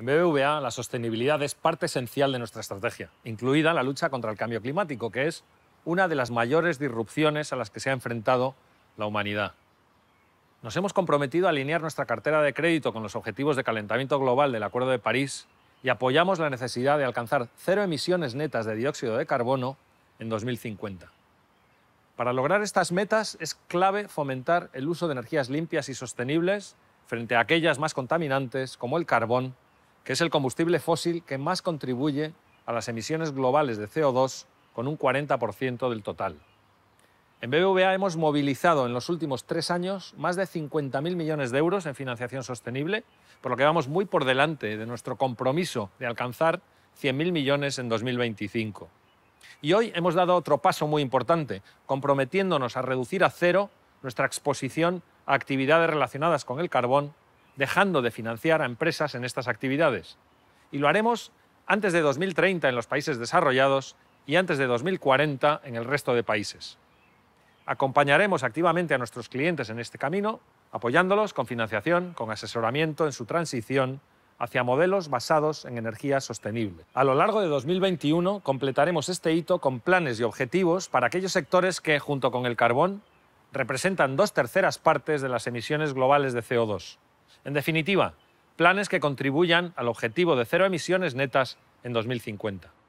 En BBVA, la sostenibilidad es parte esencial de nuestra estrategia, incluida la lucha contra el cambio climático, que es una de las mayores disrupciones a las que se ha enfrentado la humanidad. Nos hemos comprometido a alinear nuestra cartera de crédito con los objetivos de calentamiento global del Acuerdo de París y apoyamos la necesidad de alcanzar cero emisiones netas de dióxido de carbono en 2050. Para lograr estas metas es clave fomentar el uso de energías limpias y sostenibles frente a aquellas más contaminantes como el carbón que es el combustible fósil que más contribuye a las emisiones globales de CO2 con un 40% del total. En BBVA hemos movilizado en los últimos tres años más de 50.000 millones de euros en financiación sostenible, por lo que vamos muy por delante de nuestro compromiso de alcanzar 100.000 millones en 2025. Y hoy hemos dado otro paso muy importante, comprometiéndonos a reducir a cero nuestra exposición a actividades relacionadas con el carbón dejando de financiar a empresas en estas actividades. Y lo haremos antes de 2030 en los países desarrollados y antes de 2040 en el resto de países. Acompañaremos activamente a nuestros clientes en este camino, apoyándolos con financiación, con asesoramiento en su transición hacia modelos basados en energía sostenible. A lo largo de 2021 completaremos este hito con planes y objetivos para aquellos sectores que, junto con el carbón, representan dos terceras partes de las emisiones globales de CO2. En definitiva, planes que contribuyan al objetivo de cero emisiones netas en 2050.